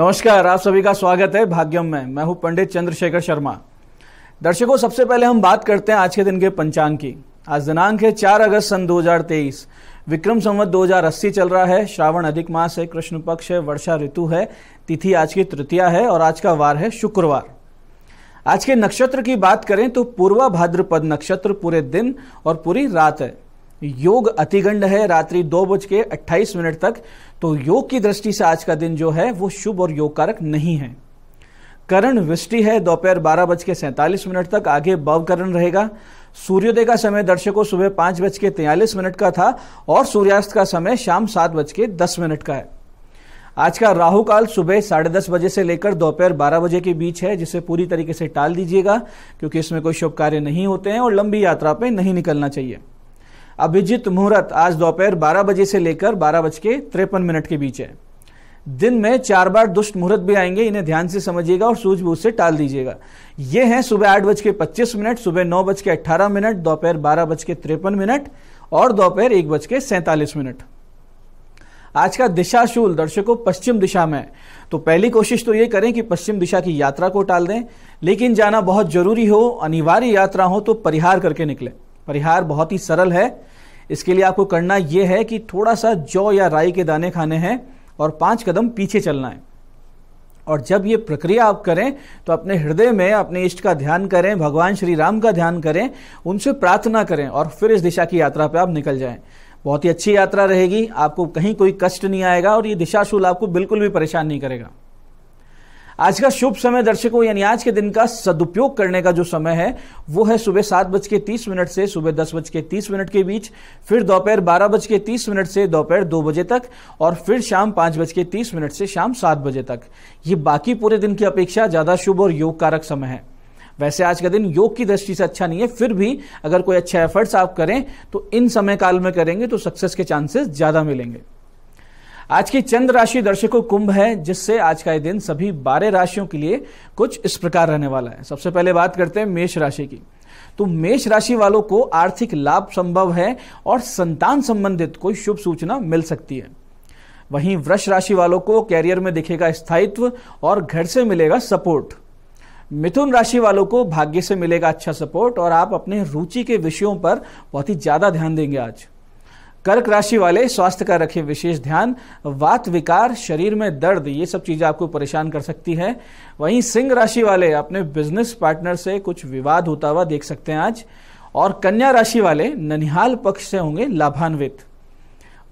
नमस्कार आप सभी का स्वागत है भाग्यम में मैं हूं पंडित चंद्रशेखर शर्मा दर्शकों सबसे पहले हम बात करते हैं आज के दिन के पंचांग की आज दिनांक है 4 अगस्त सन 2023 विक्रम संवत दो चल रहा है श्रावण अधिक मास है कृष्ण पक्ष है वर्षा ऋतु है तिथि आज की तृतीया है और आज का वार है शुक्रवार आज के नक्षत्र की बात करें तो पूर्वा भाद्रपद नक्षत्र पूरे दिन और पूरी रात है योग अतिगंड है रात्रि दो बज के अट्ठाईस मिनट तक तो योग की दृष्टि से आज का दिन जो है वो शुभ और योग कारक नहीं है करण वृष्टि है दोपहर बारह बज के सैंतालीस मिनट तक आगे बवकरण करण रहेगा सूर्योदय का समय दर्शकों सुबह पांच बज के तैयलीस मिनट का था और सूर्यास्त का समय शाम सात बज के दस मिनट का है आज का राहु काल सुबह साढ़े दस बजे से लेकर दोपहर बारह बजे के बीच है जिसे पूरी तरीके से टाल दीजिएगा क्योंकि इसमें कोई शुभ कार्य नहीं होते हैं और लंबी यात्रा पे नहीं निकलना चाहिए अभिजीत मुहूर्त आज दोपहर बारह बजे से लेकर बारह बज के त्रेपन मिनट के बीच है दिन में चार बार दुष्ट मुहूर्त भी आएंगे इन्हें ध्यान से समझिएगा और सूझबूझ से टाल दीजिएगा ये हैं सुबह आठ बज के पच्चीस मिनट सुबह नौ बज के अट्ठारह मिनट दोपहर बारह बज के त्रेपन मिनट और दोपहर एक बज के सैंतालीस मिनट आज का दिशाशूल दर्शकों पश्चिम दिशा में तो पहली कोशिश तो ये करें कि पश्चिम दिशा की यात्रा को टाल दें लेकिन जाना बहुत जरूरी हो अनिवार्य यात्रा हो तो परिहार करके निकले परिहार बहुत ही सरल है इसके लिए आपको करना यह है कि थोड़ा सा जौ या राई के दाने खाने हैं और पांच कदम पीछे चलना है और जब ये प्रक्रिया आप करें तो अपने हृदय में अपने इष्ट का ध्यान करें भगवान श्री राम का ध्यान करें उनसे प्रार्थना करें और फिर इस दिशा की यात्रा पर आप निकल जाएं बहुत ही अच्छी यात्रा रहेगी आपको कहीं कोई कष्ट नहीं आएगा और ये दिशाशूल आपको बिल्कुल भी परेशान नहीं करेगा आज का शुभ समय दर्शकों यानी आज के दिन का सदुपयोग करने का जो समय है वो है सुबह सात बज के तीस मिनट से सुबह दस बज के तीस मिनट के बीच फिर दोपहर बारह बज के तीस मिनट से दोपहर दो बजे तक और फिर शाम पांच बज के तीस मिनट से शाम सात बजे तक ये बाकी पूरे दिन की अपेक्षा ज़्यादा शुभ और योग कारक समय है वैसे आज का दिन योग की दृष्टि से अच्छा नहीं है फिर भी अगर कोई अच्छा एफर्ट्स आप करें तो इन समय काल में करेंगे तो सक्सेस के चांसेस ज़्यादा मिलेंगे आज की चंद्र राशि दर्शकों कुंभ है जिससे आज का ये दिन सभी बारह राशियों के लिए कुछ इस प्रकार रहने वाला है सबसे पहले बात करते हैं मेष राशि की तो मेष राशि वालों को आर्थिक लाभ संभव है और संतान संबंधित कोई शुभ सूचना मिल सकती है वहीं वृक्ष राशि वालों को कैरियर में दिखेगा स्थायित्व और घर से मिलेगा सपोर्ट मिथुन राशि वालों को भाग्य से मिलेगा अच्छा सपोर्ट और आप अपने रुचि के विषयों पर बहुत ही ज्यादा ध्यान देंगे आज कर्क राशि वाले स्वास्थ्य का रखें विशेष ध्यान वात विकार शरीर में दर्द ये सब चीज़ें आपको परेशान कर सकती है वहीं सिंह राशि वाले अपने बिजनेस पार्टनर से कुछ विवाद होता हुआ देख सकते हैं आज और कन्या राशि वाले ननिहाल पक्ष से होंगे लाभान्वित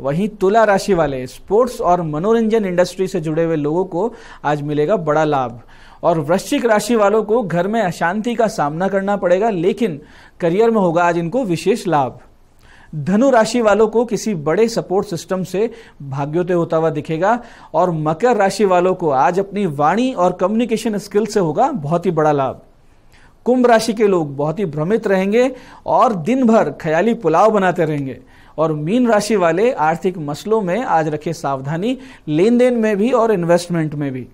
वहीं तुला राशि वाले स्पोर्ट्स और मनोरंजन इंडस्ट्री से जुड़े हुए लोगों को आज मिलेगा बड़ा लाभ और वृश्चिक राशि वालों को घर में अशांति का सामना करना पड़ेगा लेकिन करियर में होगा आज इनको विशेष लाभ धनु राशि वालों को किसी बड़े सपोर्ट सिस्टम से भाग्योदय होता हुआ दिखेगा और मकर राशि वालों को आज अपनी वाणी और कम्युनिकेशन स्किल से होगा बहुत ही बड़ा लाभ कुंभ राशि के लोग बहुत ही भ्रमित रहेंगे और दिन भर ख्याली पुलाव बनाते रहेंगे और मीन राशि वाले आर्थिक मसलों में आज रखे सावधानी लेन देन में भी और इन्वेस्टमेंट में भी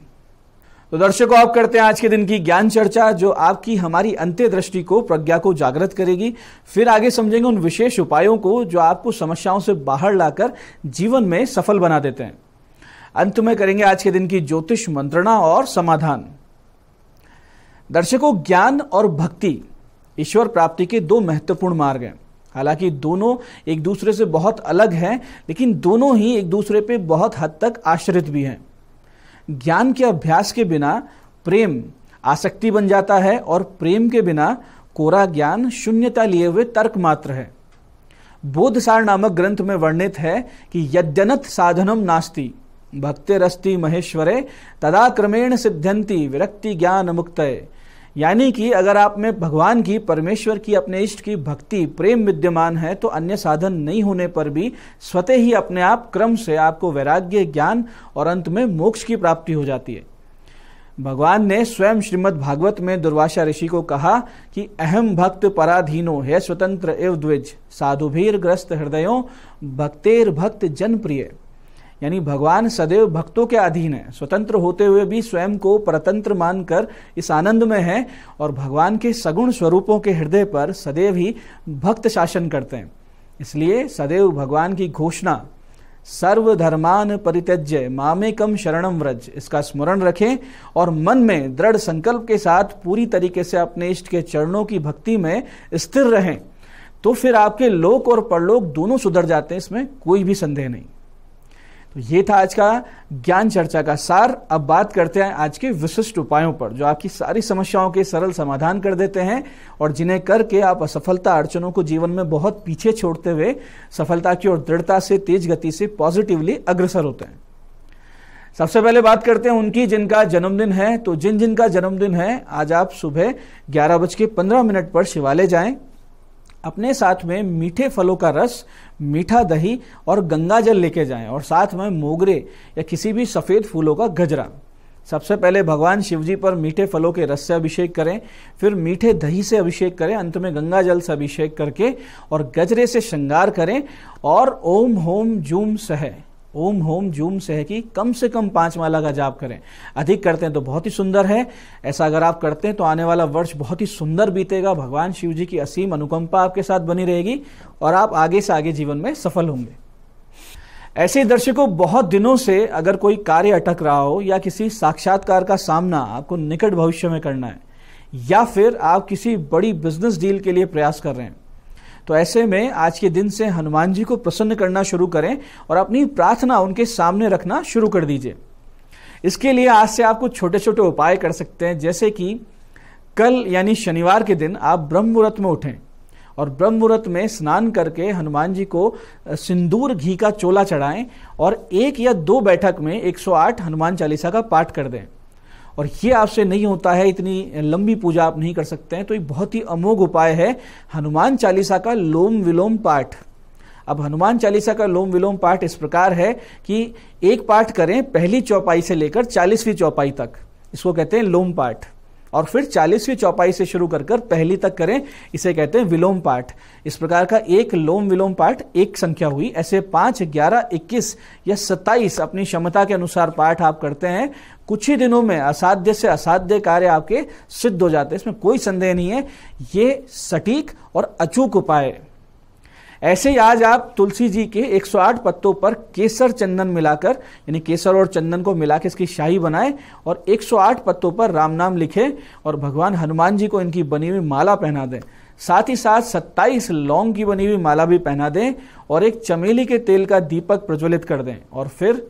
तो दर्शकों आप करते हैं आज के दिन की ज्ञान चर्चा जो आपकी हमारी अंत्य दृष्टि को प्रज्ञा को जागृत करेगी फिर आगे समझेंगे उन विशेष उपायों को जो आपको समस्याओं से बाहर लाकर जीवन में सफल बना देते हैं अंत में करेंगे आज के दिन की ज्योतिष मंत्रणा और समाधान दर्शकों ज्ञान और भक्ति ईश्वर प्राप्ति के दो महत्वपूर्ण मार्ग हैं हालांकि दोनों एक दूसरे से बहुत अलग हैं लेकिन दोनों ही एक दूसरे पर बहुत हद तक आश्रित भी हैं ज्ञान के अभ्यास के बिना प्रेम आसक्ति बन जाता है और प्रेम के बिना कोरा ज्ञान शून्यता लिए हुए तर्क मात्र है बोधसार नामक ग्रंथ में वर्णित है कि यद्यनत साधनम नास्ति भक्तिरस्ति महेश्वरे तदा क्रमेण विरक्ति ज्ञान मुक्त यानी कि अगर आप में भगवान की परमेश्वर की अपने इष्ट की भक्ति प्रेम विद्यमान है तो अन्य साधन नहीं होने पर भी स्वतः ही अपने आप क्रम से आपको वैराग्य ज्ञान और अंत में मोक्ष की प्राप्ति हो जाती है भगवान ने स्वयं श्रीमद् भागवत में दुर्वासा ऋषि को कहा कि अहम भक्त पराधीनो है स्वतंत्र एवं द्विज साधुभीर ग्रस्त हृदयों भक्तेर भक्त जनप्रिय यानी भगवान सदैव भक्तों के अधीन है स्वतंत्र होते हुए भी स्वयं को परतंत्र मानकर इस आनंद में है और भगवान के सगुण स्वरूपों के हृदय पर सदैव ही भक्त शासन करते हैं इसलिए सदैव भगवान की घोषणा सर्वधर्मान परित्यज्य मामेकम शरणम व्रज इसका स्मरण रखें और मन में दृढ़ संकल्प के साथ पूरी तरीके से अपने इष्ट के चरणों की भक्ति में स्थिर रहें तो फिर आपके लोक और परलोक दोनों सुधर जाते हैं इसमें कोई भी संदेह नहीं तो ये था आज का ज्ञान चर्चा का सार अब बात करते हैं आज के विशिष्ट उपायों पर जो आपकी सारी समस्याओं के सरल समाधान कर देते हैं और जिन्हें करके आप असफलता अड़चनों को जीवन में बहुत पीछे छोड़ते हुए सफलता की ओर दृढ़ता से तेज गति से पॉजिटिवली अग्रसर होते हैं सबसे पहले बात करते हैं उनकी जिनका जन्मदिन है तो जिन जिनका जन्मदिन है आज आप सुबह ग्यारह बज के पंद्रह मिनट पर शिवालय जाएं अपने साथ में मीठे फलों का रस मीठा दही और गंगा जल लेके जाएं और साथ में मोगरे या किसी भी सफ़ेद फूलों का गजरा सबसे पहले भगवान शिव जी पर मीठे फलों के रस से अभिषेक करें फिर मीठे दही से अभिषेक करें अंत में गंगा जल से अभिषेक करके और गजरे से श्रृंगार करें और ओम होम जूम सहे ओम होम जूम से है कि कम से कम पांच माला का जाप करें अधिक करते हैं तो बहुत ही सुंदर है ऐसा अगर आप करते हैं तो आने वाला वर्ष बहुत ही सुंदर बीतेगा भगवान शिव जी की असीम अनुकंपा आपके साथ बनी रहेगी और आप आगे से आगे जीवन में सफल होंगे ऐसे दर्शकों बहुत दिनों से अगर कोई कार्य अटक रहा हो या किसी साक्षात्कार का सामना आपको निकट भविष्य में करना है या फिर आप किसी बड़ी बिजनेस डील के लिए प्रयास कर रहे हैं तो ऐसे में आज के दिन से हनुमान जी को प्रसन्न करना शुरू करें और अपनी प्रार्थना उनके सामने रखना शुरू कर दीजिए इसके लिए आज से आप कुछ छोटे छोटे उपाय कर सकते हैं जैसे कि कल यानी शनिवार के दिन आप ब्रह्म मुहूर्त में उठें और ब्रह्म मुहूर्त में स्नान करके हनुमान जी को सिंदूर घी का चोला चढ़ाएं और एक या दो बैठक में 108 हनुमान चालीसा का पाठ कर दें और ये आपसे नहीं होता है इतनी लंबी पूजा आप नहीं कर सकते हैं तो ये बहुत ही अमोघ उपाय है हनुमान चालीसा का लोम विलोम पाठ अब हनुमान चालीसा का लोम विलोम पाठ इस प्रकार है कि एक पाठ करें पहली चौपाई से लेकर चालीसवीं चौपाई तक इसको कहते हैं लोम पाठ और फिर चालीसवीं चौपाई से शुरू कर कर पहली तक करें इसे कहते हैं विलोम पाठ इस प्रकार का एक लोम विलोम पाठ एक संख्या हुई ऐसे पाँच ग्यारह इक्कीस या सत्ताईस अपनी क्षमता के अनुसार पाठ आप करते हैं कुछ ही दिनों में असाध्य से असाध्य कार्य आपके सिद्ध हो जाते हैं इसमें कोई संदेह नहीं है ये सटीक और अचूक उपाय ऐसे ही आज आप तुलसी जी के 108 पत्तों पर केसर चंदन मिलाकर यानी केसर और चंदन को मिलाकर इसकी शाही बनाएं और 108 पत्तों पर राम नाम लिखें और भगवान हनुमान जी को इनकी बनी हुई माला पहना दें साथ ही साथ 27 लौंग की बनी हुई माला भी पहना दें और एक चमेली के तेल का दीपक प्रज्वलित कर दें और फिर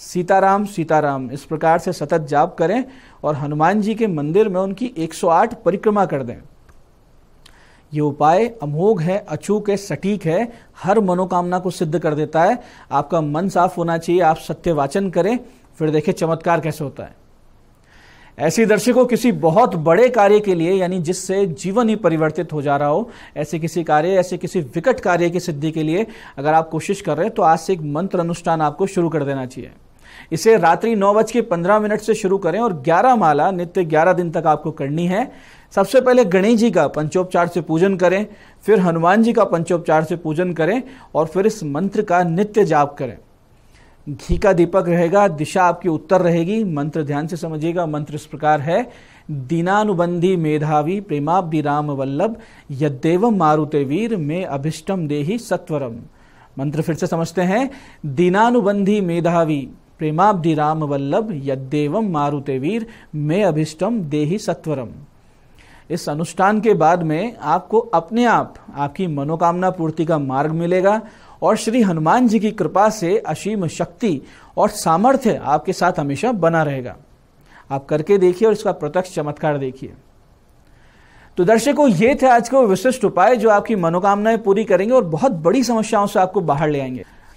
सीताराम सीताराम इस प्रकार से सतत जाप करें और हनुमान जी के मंदिर में उनकी 108 परिक्रमा कर दें ये उपाय अमोघ है अचूक है सटीक है हर मनोकामना को सिद्ध कर देता है आपका मन साफ होना चाहिए आप सत्य वाचन करें फिर देखें चमत्कार कैसे होता है ऐसे दर्शकों किसी बहुत बड़े कार्य के लिए यानी जिससे जीवन ही परिवर्तित हो जा रहा हो ऐसे किसी कार्य ऐसे किसी विकट कार्य की सिद्धि के लिए अगर आप कोशिश कर रहे हैं तो आज से एक मंत्र अनुष्ठान आपको शुरू कर देना चाहिए इसे रात्रि नौ बज के पंद्रह मिनट से शुरू करें और ग्यारह माला नित्य ग्यारह दिन तक आपको करनी है सबसे पहले गणेश जी का पंचोपचार से पूजन करें फिर हनुमान जी का पंचोपचार से पूजन करें और फिर इस मंत्र का नित्य जाप करें घी का दीपक रहेगा दिशा आपकी उत्तर रहेगी मंत्र ध्यान से समझिएगा मंत्र इस प्रकार है दीनानुबंधी मेधावी प्रेमाब्दी राम वल्लभ यदेव मारुते वीर में अभिष्टम देही सत्वरम मंत्र फिर से समझते हैं दीनानुबंधी मेधावी प्रेमाब्धि राम वल्लभ यदेव मारुते वीर मे अभिष्टम दे सत्वरम इस अनुष्ठान के बाद में आपको अपने आप आपकी मनोकामना पूर्ति का मार्ग मिलेगा और श्री हनुमान जी की कृपा से असीम शक्ति और सामर्थ्य आपके साथ हमेशा बना रहेगा आप करके देखिए और इसका प्रत्यक्ष चमत्कार देखिए तो दर्शकों ये थे आज के विशिष्ट उपाय जो आपकी मनोकामनाएं पूरी करेंगे और बहुत बड़ी समस्याओं से आपको बाहर ले आएंगे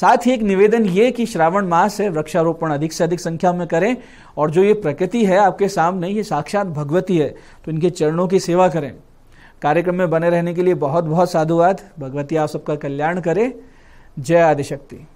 साथ ही एक निवेदन ये कि श्रावण मास है वृक्षारोपण अधिक से अधिक संख्या में करें और जो ये प्रकृति है आपके सामने ये साक्षात भगवती है तो इनके चरणों की सेवा करें कार्यक्रम में बने रहने के लिए बहुत बहुत साधुवाद भगवती आप सबका कल्याण करे जय आदिशक्ति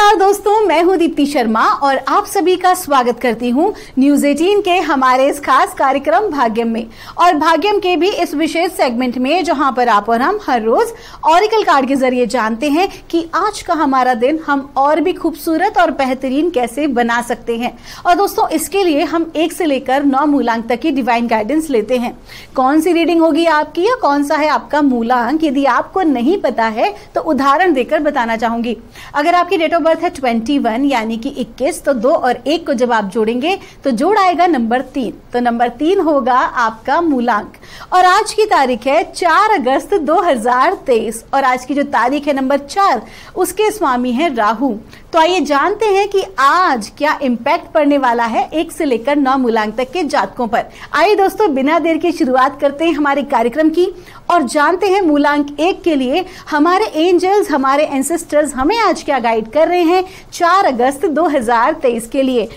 नमस्कार दोस्तों मैं हूं दीप्ति शर्मा और आप सभी का स्वागत करती हूं न्यूज 18 के हमारे इस खास कार्यक्रम भाग्यम में और भाग्यम के भी इस विशेष सेगमेंट में जहां पर आप और हम हर रोज ऑरिकल कार्ड के जरिए जानते हैं कि आज का हमारा दिन हम और भी खूबसूरत और बेहतरीन कैसे बना सकते हैं और दोस्तों इसके लिए हम एक से लेकर नौ मूलांक तक की डिवाइन गाइडेंस लेते हैं कौन सी रीडिंग होगी आपकी या कौन सा है आपका मूलांक यदि आपको नहीं पता है तो उदाहरण देकर बताना चाहूंगी अगर आपकी डेट ऑफ नंबर था वन यानी कि इक्कीस तो दो और एक को जब आप जोड़ेंगे तो जोड़ आएगा नंबर तीन तो नंबर तीन होगा आपका मूलांक और आज की तारीख है चार अगस्त तेईस और आज की जो तारीख है नंबर चार उसके स्वामी है राहु तो आइए जानते हैं कि आज क्या इम्पैक्ट पड़ने वाला है एक से लेकर नौ मूलांक तक के जातकों पर आइए दोस्तों बिना देर के शुरुआत करते हैं हमारे कार्यक्रम की और जानते हैं मूलांक एक के लिए हमारे एंजल्स हमारे एंसेस्टर्स हमें आज क्या गाइड कर रहे हैं चार अगस्त दो के लिए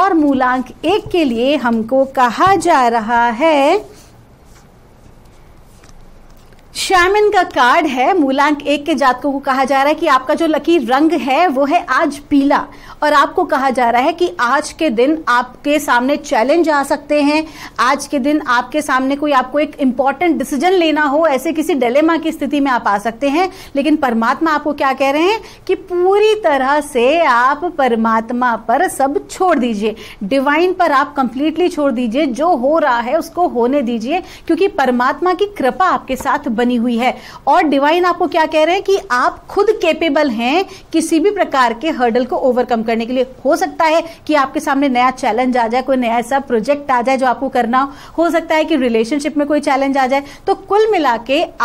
और मूलांक एक के लिए हमको कहा जा रहा है शैमिन का कार्ड है मूलांक एक के जातकों को कहा जा रहा है कि आपका जो लकी रंग है वो है आज पीला और आपको कहा जा रहा है कि आज के दिन आपके सामने चैलेंज आ सकते हैं आज के दिन आपके सामने कोई आपको एक इंपॉर्टेंट डिसीजन लेना हो ऐसे किसी डेलेमा की स्थिति में आप आ सकते हैं लेकिन परमात्मा आपको क्या कह रहे हैं कि पूरी तरह से आप परमात्मा पर सब छोड़ दीजिए डिवाइन पर आप कंप्लीटली छोड़ दीजिए जो हो रहा है उसको होने दीजिए क्योंकि परमात्मा की कृपा आपके साथ बनी हुई है और डिवाइन आपको क्या कह रहे हैं कि आप खुद केपेबल हैं किसी भी प्रकार के हर्डल को ओवरकम करने के लिए हो सकता है कि आपके सामने नया चैलेंज आ जाए कोई नया ऐसा प्रोजेक्ट आ जाए जो आपको करना हो सकता है कि रिलेशनशिप में कोई चैलेंज आ जाए तो कुल मिला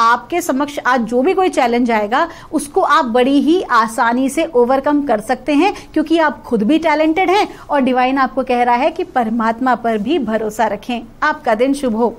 आपके समक्ष आज जो भी कोई चैलेंज आएगा उसको आप बड़ी ही आसानी से ओवरकम कर सकते हैं क्योंकि आप खुद भी टैलेंटेड हैं और डिवाइन आपको कह रहा है कि परमात्मा पर भी भरोसा रखें आपका दिन शुभ हो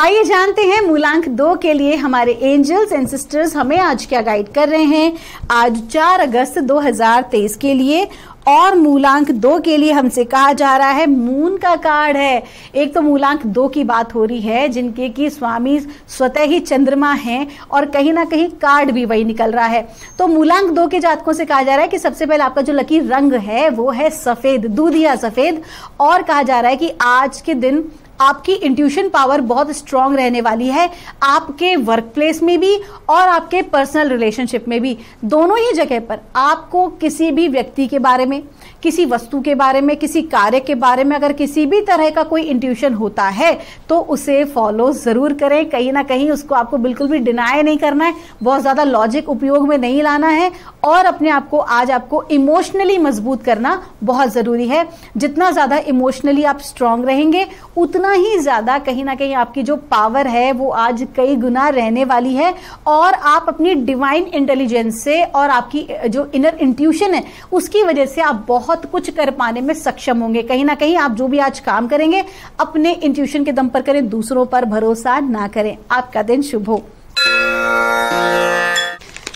आइए जानते हैं मूलांक दो के लिए हमारे एंजल्स एंड सिस्टर्स हमें आज क्या गाइड कर रहे हैं आज 4 अगस्त 2023 के लिए और मूलांक दो के लिए हमसे कहा जा रहा है मून का कार्ड है एक तो मूलांक दो की बात हो रही है जिनके की स्वामी स्वतः ही चंद्रमा हैं और कहीं ना कहीं कार्ड भी वही निकल रहा है तो मूलांक दो के जातकों से कहा जा रहा है कि सबसे पहले आपका जो लकी रंग है वो है सफ़ेद दूधिया सफ़ेद और कहा जा रहा है कि आज के दिन आपकी इंट्यूशन पावर बहुत स्ट्रांग रहने वाली है आपके वर्क प्लेस में भी और आपके पर्सनल रिलेशनशिप में भी दोनों ही जगह पर आपको किसी भी व्यक्ति के बारे में किसी वस्तु के बारे में किसी कार्य के बारे में अगर किसी भी तरह का कोई इंट्यूशन होता है तो उसे फॉलो ज़रूर करें कहीं ना कहीं उसको आपको बिल्कुल भी डिनाई नहीं करना है बहुत ज़्यादा लॉजिक उपयोग में नहीं लाना है और अपने आप को आज आपको इमोशनली मजबूत करना बहुत ज़रूरी है जितना ज़्यादा इमोशनली आप स्ट्रांग रहेंगे उतना ही ज़्यादा कहीं ना कहीं आपकी जो पावर है वो आज कई गुना रहने वाली है और आप अपनी डिवाइन इंटेलिजेंस से और आपकी जो इनर इंट्यूशन है उसकी वजह से आप बहुत बहुत कुछ कर पाने में सक्षम होंगे कहीं ना कहीं आप जो भी आज काम करेंगे अपने इंट्यूशन के दम पर करें दूसरों पर भरोसा ना करें आपका दिन शुभ हो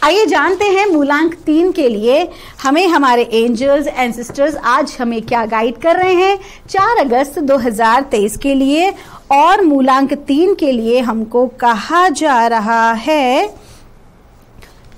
आइए जानते हैं मूलांक तीन के लिए हमें हमारे एंजल्स एंड सिस्टर्स आज हमें क्या गाइड कर रहे हैं चार अगस्त 2023 के लिए और मूलांक तीन के लिए हमको कहा जा रहा है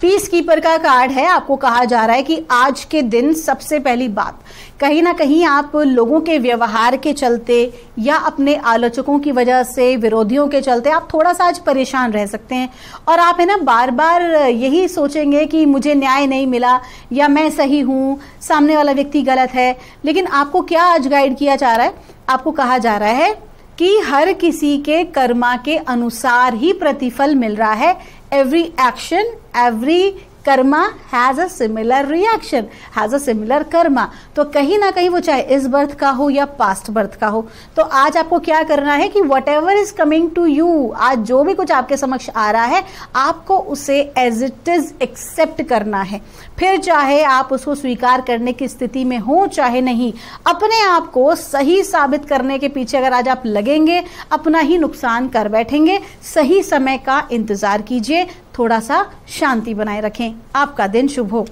पीस कीपर का कार्ड है आपको कहा जा रहा है कि आज के दिन सबसे पहली बात कहीं ना कहीं आप लोगों के व्यवहार के चलते या अपने आलोचकों की वजह से विरोधियों के चलते आप थोड़ा सा आज परेशान रह सकते हैं और आप है ना बार बार यही सोचेंगे कि मुझे न्याय नहीं मिला या मैं सही हूँ सामने वाला व्यक्ति गलत है लेकिन आपको क्या आज गाइड किया जा रहा है आपको कहा जा रहा है कि हर किसी के कर्मा के अनुसार ही प्रतिफल मिल रहा है every action, every karma has a similar reaction has a similar karma तो कहीं ना कहीं वो चाहे इस बर्थ का हो या पास्ट बर्थ का हो तो आज आपको क्या करना है कि whatever is coming to you आज जो भी कुछ आपके समक्ष आ रहा है आपको उसे एज इट इज एक्सेप्ट करना है फिर चाहे आप उसको स्वीकार करने की स्थिति में हो चाहे नहीं अपने आप को सही साबित करने के पीछे अगर आज आप लगेंगे अपना ही नुकसान कर बैठेंगे सही समय का इंतजार कीजिए थोड़ा सा शांति बनाए रखें आपका दिन शुभ हो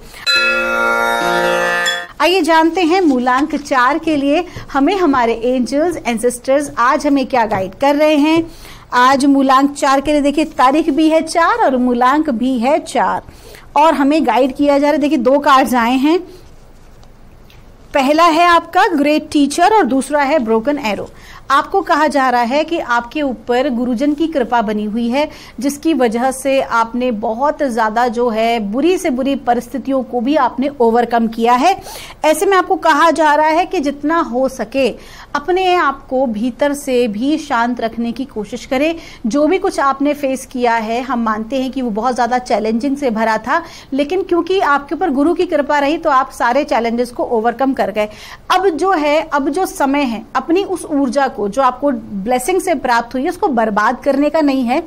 आइए जानते हैं मूलांक चार के लिए हमें हमारे एंजल्स एंसेस्टर्स आज हमें क्या गाइड कर रहे हैं आज मूलांक चार के लिए देखिए तारीख भी है चार और मूलांक भी है चार और हमें गाइड किया जा रहा है देखिए दो कार्ड आए हैं पहला है आपका ग्रेट टीचर और दूसरा है ब्रोकन एरो आपको कहा जा रहा है कि आपके ऊपर गुरुजन की कृपा बनी हुई है जिसकी वजह से आपने बहुत ज़्यादा जो है बुरी से बुरी परिस्थितियों को भी आपने ओवरकम किया है ऐसे में आपको कहा जा रहा है कि जितना हो सके अपने आप को भीतर से भी शांत रखने की कोशिश करें जो भी कुछ आपने फेस किया है हम मानते हैं कि वो बहुत ज़्यादा चैलेंजिंग से भरा था लेकिन क्योंकि आपके ऊपर गुरु की कृपा रही तो आप सारे चैलेंजेस को ओवरकम कर गए अब जो है अब जो समय है अपनी उस ऊर्जा को जो आपको ब्लेसिंग से प्राप्त हुई है उसको बर्बाद करने का नहीं है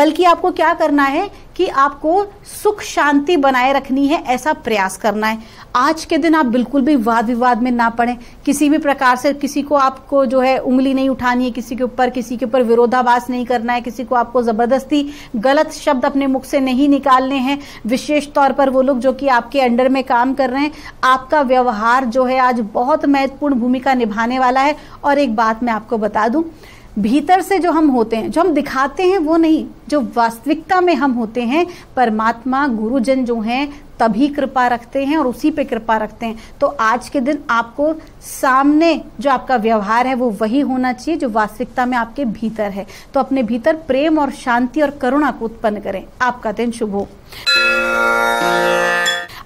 बल्कि आपको क्या करना है कि आपको सुख शांति बनाए रखनी है ऐसा प्रयास करना है आज के दिन आप बिल्कुल भी वाद विवाद में ना पड़े किसी भी प्रकार से किसी को आपको जो है उंगली नहीं उठानी है किसी के ऊपर किसी के ऊपर विरोधाभास नहीं करना है किसी को आपको ज़बरदस्ती गलत शब्द अपने मुख से नहीं निकालने हैं विशेष तौर पर वो लोग जो कि आपके अंडर में काम कर रहे हैं आपका व्यवहार जो है आज बहुत महत्वपूर्ण भूमिका निभाने वाला है और एक बात मैं आपको बता दूँ भीतर से जो हम होते हैं जो हम दिखाते हैं वो नहीं जो वास्तविकता में हम होते हैं परमात्मा गुरुजन जो हैं तभी कृपा रखते हैं और उसी पे कृपा रखते हैं तो आज के दिन आपको सामने जो आपका व्यवहार है वो वही होना चाहिए जो वास्तविकता में आपके भीतर है तो अपने भीतर प्रेम और शांति और करुणा को उत्पन्न करें आपका दिन शुभ हो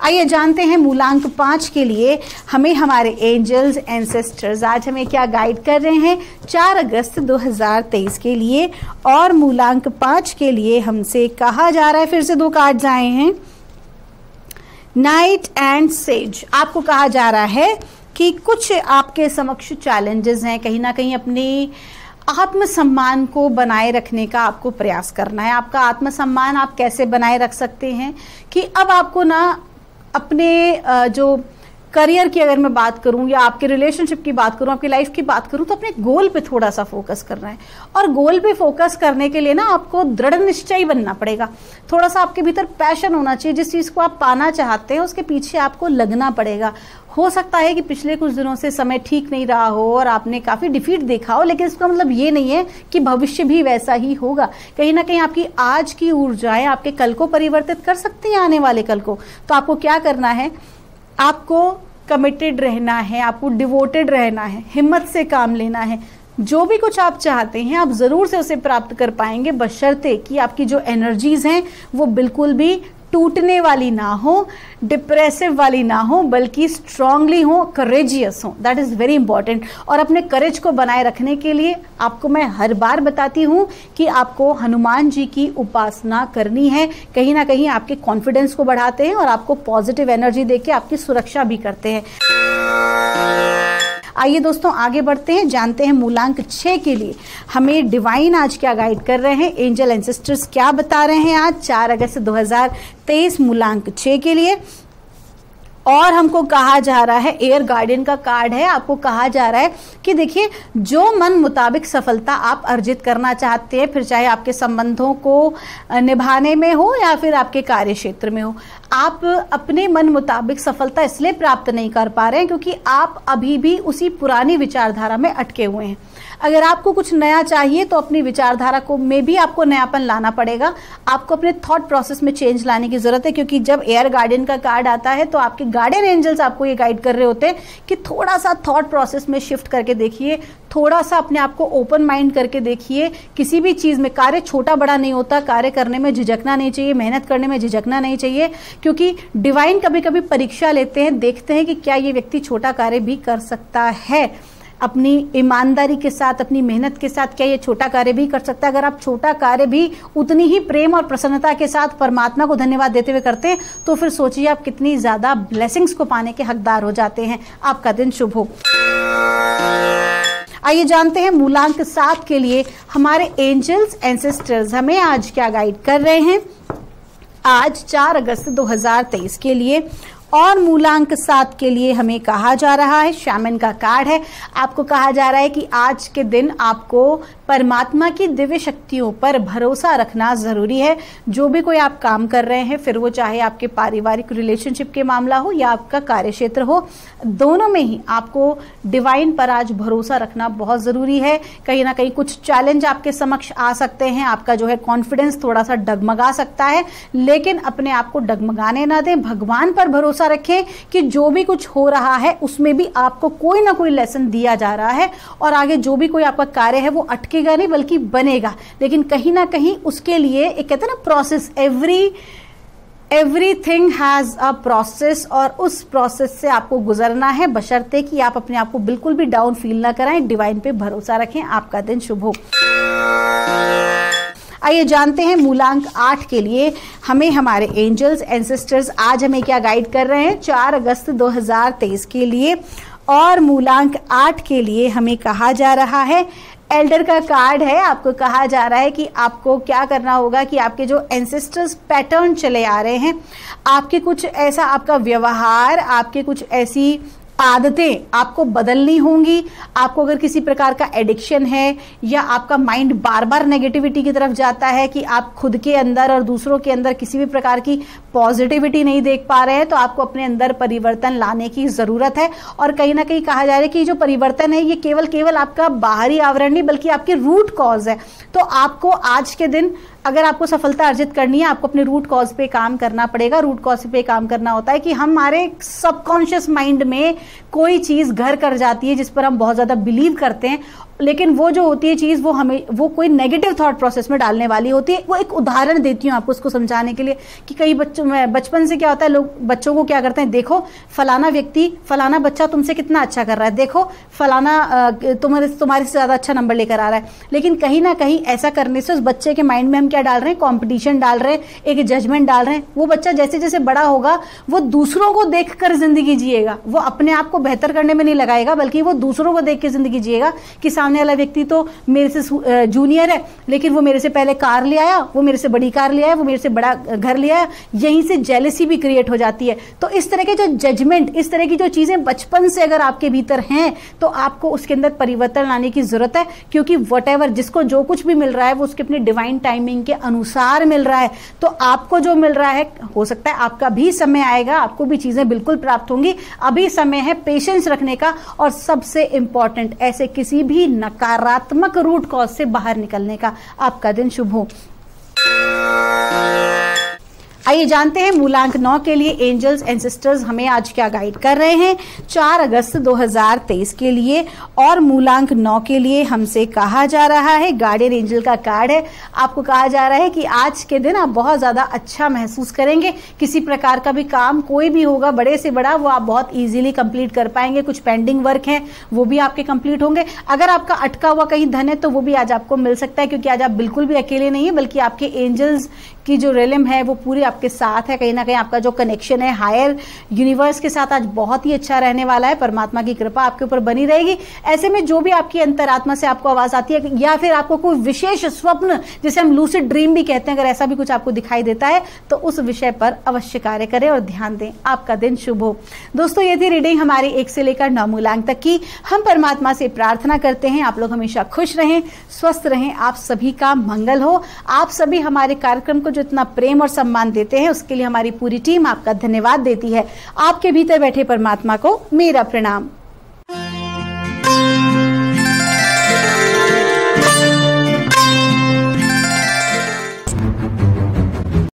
आइए जानते हैं मूलांक पाँच के लिए हमें हमारे एंजल्स एंसेस्टर्स आज हमें क्या गाइड कर रहे हैं चार अगस्त 2023 के लिए और मूलांक पाँच के लिए हमसे कहा जा रहा है फिर से दो कार्ड आए हैं नाइट एंड सेज आपको कहा जा रहा है कि कुछ आपके समक्ष चैलेंजेस हैं कहीं ना कहीं अपने आत्मसम्मान को बनाए रखने का आपको प्रयास करना है आपका आत्मसम्मान आप कैसे बनाए रख सकते हैं कि अब आपको ना अपने जो करियर की अगर मैं बात करूं या आपके रिलेशनशिप की बात करूं आपकी लाइफ की बात करूं तो अपने गोल पे थोड़ा सा फोकस करना है और गोल पे फोकस करने के लिए ना आपको दृढ़ निश्चय बनना पड़ेगा थोड़ा सा आपके भीतर पैशन होना चाहिए जिस चीज़ को आप पाना चाहते हैं उसके पीछे आपको लगना पड़ेगा हो सकता है कि पिछले कुछ दिनों से समय ठीक नहीं रहा हो और आपने काफ़ी डिफीट देखा हो लेकिन इसका मतलब ये नहीं है कि भविष्य भी वैसा ही होगा कहीं ना कहीं आपकी आज की ऊर्जाएं आपके कल को परिवर्तित कर सकती हैं आने वाले कल को तो आपको क्या करना है आपको कमिटेड रहना है आपको डिवोटेड रहना है हिम्मत से काम लेना है जो भी कुछ आप चाहते हैं आप ज़रूर से उसे प्राप्त कर पाएंगे बशर्ते कि आपकी जो एनर्जीज़ हैं वो बिल्कुल भी टूटने वाली ना हो डिप्रेसिव वाली ना हो बल्कि स्ट्रांगली हो करेजियस हो दैट इज़ वेरी इंपॉर्टेंट और अपने करेज को बनाए रखने के लिए आपको मैं हर बार बताती हूँ कि आपको हनुमान जी की उपासना करनी है कहीं ना कहीं आपके कॉन्फिडेंस को बढ़ाते हैं और आपको पॉजिटिव एनर्जी दे आपकी सुरक्षा भी करते हैं आइए दोस्तों आगे बढ़ते हैं जानते हैं मूलांक छः के लिए हमें डिवाइन आज क्या गाइड कर रहे हैं एंजल एंसेस्टर्स क्या बता रहे हैं आज चार अगस्त तेईस मूलांक छ के लिए और हमको कहा जा रहा है एयर गार्डियन का कार्ड है आपको कहा जा रहा है कि देखिए जो मन मुताबिक सफलता आप अर्जित करना चाहते हैं फिर चाहे आपके संबंधों को निभाने में हो या फिर आपके कार्य क्षेत्र में हो आप अपने मन मुताबिक सफलता इसलिए प्राप्त नहीं कर पा रहे हैं क्योंकि आप अभी भी उसी पुरानी विचारधारा में अटके हुए हैं अगर आपको कुछ नया चाहिए तो अपनी विचारधारा को में भी आपको नयापन लाना पड़ेगा आपको अपने थॉट प्रोसेस में चेंज लाने की ज़रूरत है क्योंकि जब एयर गार्डियन का कार्ड आता है तो आपके गार्डियन एंजल्स आपको ये गाइड कर रहे होते हैं कि थोड़ा सा थॉट प्रोसेस में शिफ्ट करके देखिए थोड़ा सा अपने आप को ओपन माइंड करके देखिए किसी भी चीज़ में कार्य छोटा बड़ा नहीं होता कार्य करने में झिझकना नहीं चाहिए मेहनत करने में झिझकना नहीं चाहिए क्योंकि डिवाइन कभी कभी परीक्षा लेते हैं देखते हैं कि क्या ये व्यक्ति छोटा कार्य भी कर सकता है अपनी ईमानदारी के साथ अपनी मेहनत के साथ क्या ये छोटा कार्य भी कर सकता है अगर आप छोटा कार्य भी उतनी ही प्रेम और प्रसन्नता के साथ परमात्मा को धन्यवाद देते हुए करते हैं तो फिर सोचिए आप कितनी ज़्यादा ब्लेसिंग्स को पाने के हकदार हो जाते हैं आपका दिन शुभ हो आइए जानते हैं मूलांक सात के लिए हमारे एंजल्स एंसेस्टर्स हमें आज क्या गाइड कर रहे हैं आज 4 अगस्त 2023 के लिए और मूलांक सात के लिए हमें कहा जा रहा है श्यामन का कार्ड है आपको कहा जा रहा है कि आज के दिन आपको परमात्मा की दिव्य शक्तियों पर भरोसा रखना ज़रूरी है जो भी कोई आप काम कर रहे हैं फिर वो चाहे आपके पारिवारिक रिलेशनशिप के मामला हो या आपका कार्य क्षेत्र हो दोनों में ही आपको डिवाइन पर आज भरोसा रखना बहुत ज़रूरी है कहीं ना कहीं कुछ चैलेंज आपके समक्ष आ सकते हैं आपका जो है कॉन्फिडेंस थोड़ा सा डगमगा सकता है लेकिन अपने आप को डगमगाने ना दें भगवान पर भरोसा रखें कि जो भी कुछ हो रहा है उसमें भी आपको कोई ना कोई लेसन दिया जा रहा है और आगे जो भी कोई आपका कार्य है वो अटके दिखेगा नहीं बल्कि बनेगा लेकिन कहीं ना कहीं उसके लिए एक कहते हैं ना process every everything has a process और उस प्रोसेस से आपको गुजरना है बशर्ते कि आप अपने आप को बिल्कुल भी डाउन फील ना कराएं डिवाइन पे भरोसा रखें आपका दिन शुभ हो आइए जानते हैं मूलांक आठ के लिए हमें हमारे एंजल्स एंसेस्टर्स आज हमें क्या गाइड कर रहे हैं चार अगस्त 2023 के लिए और मूलांक आठ के लिए हमें कहा जा रहा है एल्डर का कार्ड है आपको कहा जा रहा है कि आपको क्या करना होगा कि आपके जो एंसेस्टर्स पैटर्न चले आ रहे हैं आपके कुछ ऐसा आपका व्यवहार आपके कुछ ऐसी आदतें आपको बदलनी होंगी आपको अगर किसी प्रकार का एडिक्शन है या आपका माइंड बार बार नेगेटिविटी की तरफ जाता है कि आप खुद के अंदर और दूसरों के अंदर किसी भी प्रकार की पॉजिटिविटी नहीं देख पा रहे हैं तो आपको अपने अंदर परिवर्तन लाने की ज़रूरत है और कहीं ना कहीं कहा जा रहा है कि जो परिवर्तन है ये केवल केवल आपका बाहरी आवरण नहीं बल्कि आपके रूट कॉज है तो आपको आज के दिन अगर आपको सफलता अर्जित करनी है आपको अपने रूट कॉज पे काम करना पड़ेगा रूट कॉज पे काम करना होता है कि हमारे सबकॉन्शियस माइंड में कोई चीज़ घर कर जाती है जिस पर हम बहुत ज़्यादा बिलीव करते हैं लेकिन वो जो होती है चीज़ वो हमें वो कोई नेगेटिव थॉट प्रोसेस में डालने वाली होती है वो एक उदाहरण देती हूँ आपको उसको समझाने के लिए कि कई बच्चों में बचपन से क्या होता है लोग बच्चों को क्या करते हैं देखो फलाना व्यक्ति फलाना बच्चा तुमसे कितना अच्छा कर रहा है देखो फलाना तुम्हारे तुम्हारे से ज़्यादा अच्छा नंबर लेकर आ रहा है लेकिन कहीं ना कहीं ऐसा करने से उस बच्चे के माइंड में हम क्या डाल रहे हैं कॉम्पिटिशन डाल रहे हैं एक जजमेंट डाल रहे हैं वो बच्चा जैसे जैसे बड़ा होगा वो दूसरों को देख कर जिंदगी जिएगा वो अपने आप को बेहतर करने में नहीं लगाएगा बल्कि वो दूसरों को देख के जिंदगी जिएगा किसान सामने वाला व्यक्ति तो मेरे से जूनियर है लेकिन वो मेरे से पहले कार ले आया वो मेरे से बड़ी कार ले आया वो मेरे से बड़ा घर ले आया यहीं से जेलसी भी क्रिएट हो जाती है तो इस तरह के जो जजमेंट इस तरह की जो चीज़ें बचपन से अगर आपके भीतर हैं तो आपको उसके अंदर परिवर्तन लाने की ज़रूरत है क्योंकि वट जिसको जो कुछ भी मिल रहा है वो उसके अपने डिवाइन टाइमिंग के अनुसार मिल रहा है तो आपको जो मिल रहा है हो सकता है आपका भी समय आएगा आपको भी चीज़ें बिल्कुल प्राप्त होंगी अभी समय है पेशेंस रखने का और सबसे इंपॉर्टेंट ऐसे किसी भी नकारात्मक रूट कॉज से बाहर निकलने का आपका दिन शुभ हो आइए जानते हैं मूलांक नौ के लिए एंजल्स एंड सिस्टर्स हमें आज क्या गाइड कर रहे हैं चार अगस्त 2023 के लिए और मूलांक नौ के लिए हमसे कहा जा रहा है गार्डियन एंजल का कार्ड है आपको कहा जा रहा है कि आज के दिन आप बहुत ज़्यादा अच्छा महसूस करेंगे किसी प्रकार का भी काम कोई भी होगा बड़े से बड़ा वो आप बहुत ईजिली कंप्लीट कर पाएंगे कुछ पेंडिंग वर्क है वो भी आपके कंप्लीट होंगे अगर आपका अटका हुआ कहीं धन है तो वो भी आज आपको मिल सकता है क्योंकि आज आप बिल्कुल भी अकेले नहीं है बल्कि आपके एंजल्स आपकी जो रेलम है वो पूरी आपके साथ है कहीं ना कहीं आपका जो कनेक्शन है हायर यूनिवर्स के साथ आज बहुत ही अच्छा रहने वाला है परमात्मा की कृपा आपके ऊपर बनी रहेगी ऐसे में जो भी आपकी अंतरात्मा से आपको आवाज आती है या फिर आपको कोई विशेष स्वप्न जिसे हम लूसिड ड्रीम भी कहते हैं अगर ऐसा भी कुछ आपको दिखाई देता है तो उस विषय पर अवश्य कार्य करें और ध्यान दें आपका दिन शुभ हो दोस्तों ये थी रीडिंग हमारी एक से लेकर नौ मूलांक तक की हम परमात्मा से प्रार्थना करते हैं आप लोग हमेशा खुश रहें स्वस्थ रहें आप सभी का मंगल हो आप सभी हमारे कार्यक्रम को जो इतना प्रेम और सम्मान देते हैं उसके लिए हमारी पूरी टीम आपका धन्यवाद देती है आपके भीतर बैठे परमात्मा को मेरा प्रणाम